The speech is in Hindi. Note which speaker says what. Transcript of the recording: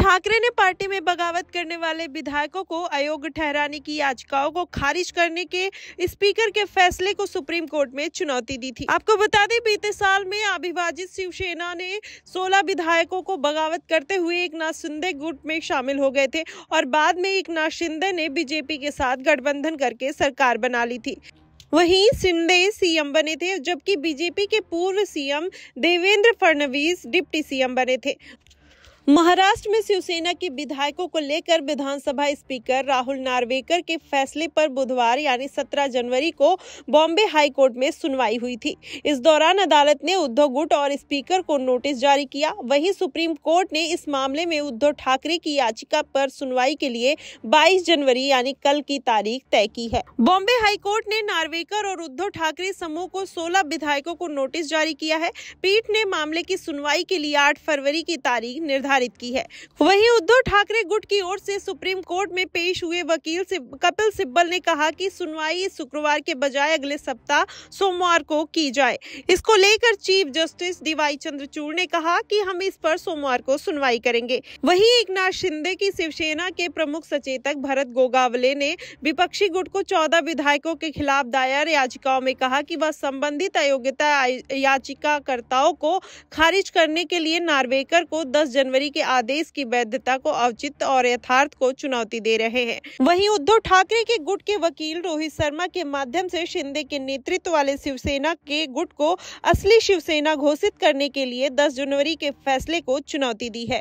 Speaker 1: ठाकरे ने पार्टी में बगावत करने वाले विधायकों को अयोग्य ठहराने की याचिकाओं को खारिज करने के स्पीकर के फैसले को सुप्रीम कोर्ट में चुनौती दी थी आपको बता दें बीते साल में अभिभाजित शिवसेना ने 16 विधायकों को बगावत करते हुए एक नाथ शिंदे गुट में शामिल हो गए थे और बाद में एक नाथ शिंदे ने बीजेपी के साथ गठबंधन करके सरकार बना ली थी वहीं शिंदे सीएम बने थे जबकि बीजेपी के पूर्व CM Devendra Fadnavis deputy CM बने थे महाराष्ट्र में शिवसेना के विधायकों को लेकर विधानसभा स्पीकर राहुल नार्वेकर के फैसले पर बुधवार यानी 17 जनवरी को बॉम्बे हाईकोर्ट में सुनवाई हुई थी इस दौरान अदालत ने उद्धव गुट और स्पीकर को नोटिस जारी किया वहीं सुप्रीम कोर्ट ने इस मामले में उद्धव ठाकरे की याचिका पर सुनवाई के लिए 22 जनवरी यानी कल की तारीख तय की है बॉम्बे हाईकोर्ट ने नार्वेकर और उद्धव ठाकरे समूह को सोलह विधायकों को नोटिस जारी किया है पीठ ने मामले की सुनवाई के लिए आठ फरवरी की तारीख निर्धारित निर्धारित की है वहीं उद्धव ठाकरे गुट की ओर से सुप्रीम कोर्ट में पेश हुए वकील कपिल सिब्बल ने कहा कि सुनवाई शुक्रवार के बजाय अगले सप्ताह सोमवार को की जाए इसको लेकर चीफ जस्टिस डीवाई चंद्रचूड़ ने कहा कि हम इस पर सोमवार को सुनवाई करेंगे वही एक शिंदे की शिवसेना के प्रमुख सचेतक भरत गोगावले ने विपक्षी गुट को चौदह विधायकों के खिलाफ दायर याचिकाओं में कहा कि वह संबंधित अयोग्यता याचिकाकर्ताओं को खारिज करने के लिए नार्वेकर को 10 जनवरी जारी के आदेश की वैधता को अवचित और यथार्थ को चुनौती दे रहे हैं वहीं उद्धव ठाकरे के गुट के वकील रोहित शर्मा के माध्यम से शिंदे के नेतृत्व वाले शिवसेना के गुट को असली शिवसेना घोषित करने के लिए दस जनवरी के फैसले को चुनौती दी है